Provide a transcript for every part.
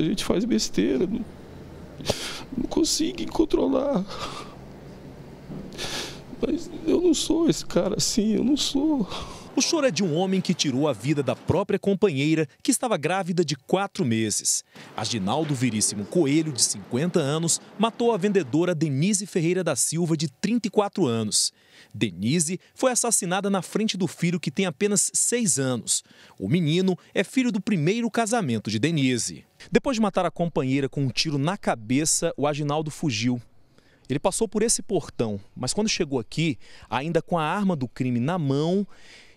a gente faz besteira, não, não consigo controlar. Mas eu não sou esse cara assim, eu não sou. O choro é de um homem que tirou a vida da própria companheira, que estava grávida de quatro meses. Aginaldo Viríssimo, Coelho, de 50 anos, matou a vendedora Denise Ferreira da Silva, de 34 anos. Denise foi assassinada na frente do filho, que tem apenas seis anos. O menino é filho do primeiro casamento de Denise. Depois de matar a companheira com um tiro na cabeça, o Aginaldo fugiu. Ele passou por esse portão, mas quando chegou aqui, ainda com a arma do crime na mão,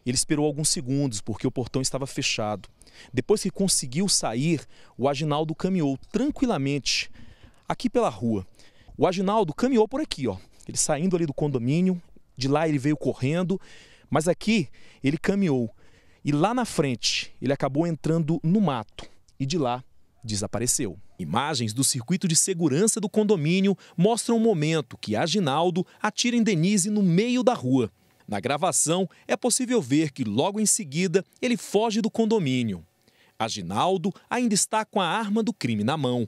ele esperou alguns segundos, porque o portão estava fechado. Depois que conseguiu sair, o Aginaldo caminhou tranquilamente aqui pela rua. O Aginaldo caminhou por aqui, ó. Ele saindo ali do condomínio, de lá ele veio correndo, mas aqui ele caminhou. E lá na frente, ele acabou entrando no mato e de lá desapareceu. Imagens do circuito de segurança do condomínio mostram o momento que Aginaldo atira em Denise no meio da rua. Na gravação, é possível ver que logo em seguida ele foge do condomínio. Aginaldo ainda está com a arma do crime na mão.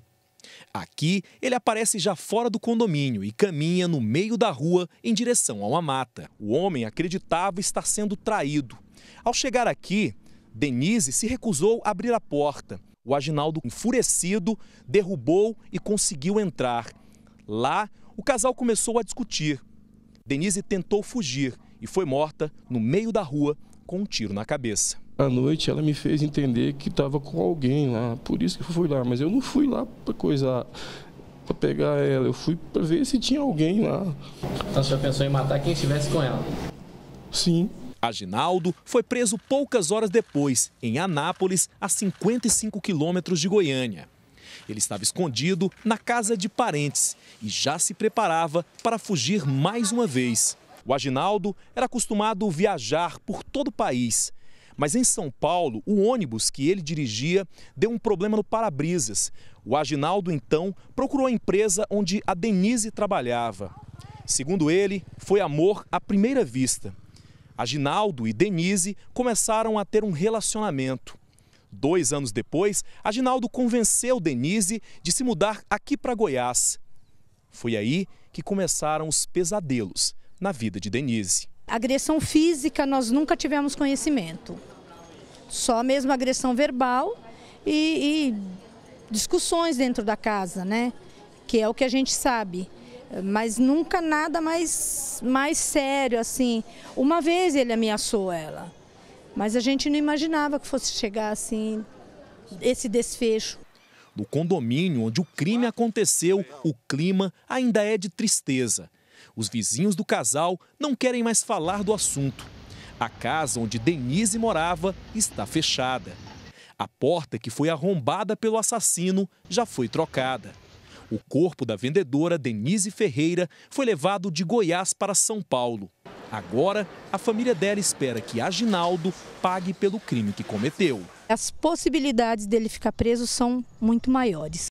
Aqui, ele aparece já fora do condomínio e caminha no meio da rua em direção a uma mata. O homem acreditava estar sendo traído. Ao chegar aqui, Denise se recusou a abrir a porta. O Aginaldo, enfurecido, derrubou e conseguiu entrar. Lá, o casal começou a discutir. Denise tentou fugir e foi morta no meio da rua com um tiro na cabeça. À noite ela me fez entender que estava com alguém lá, por isso que eu fui lá, mas eu não fui lá para coisar, para pegar ela, eu fui para ver se tinha alguém lá. Então você pensou em matar quem estivesse com ela? Sim. Aginaldo foi preso poucas horas depois, em Anápolis, a 55 quilômetros de Goiânia. Ele estava escondido na casa de parentes e já se preparava para fugir mais uma vez. O Aginaldo era acostumado viajar por todo o país. Mas em São Paulo, o ônibus que ele dirigia deu um problema no para-brisas. O Aginaldo, então, procurou a empresa onde a Denise trabalhava. Segundo ele, foi amor à primeira vista. Aginaldo e Denise começaram a ter um relacionamento. Dois anos depois, Aginaldo convenceu Denise de se mudar aqui para Goiás. Foi aí que começaram os pesadelos na vida de Denise. Agressão física nós nunca tivemos conhecimento, só mesmo agressão verbal e, e discussões dentro da casa, né? Que é o que a gente sabe mas nunca nada mais, mais sério assim. Uma vez ele ameaçou ela, mas a gente não imaginava que fosse chegar assim esse desfecho. No condomínio onde o crime aconteceu, o clima ainda é de tristeza. Os vizinhos do casal não querem mais falar do assunto. A casa onde Denise morava está fechada. A porta que foi arrombada pelo assassino já foi trocada. O corpo da vendedora Denise Ferreira foi levado de Goiás para São Paulo. Agora, a família dela espera que Aginaldo pague pelo crime que cometeu. As possibilidades dele ficar preso são muito maiores.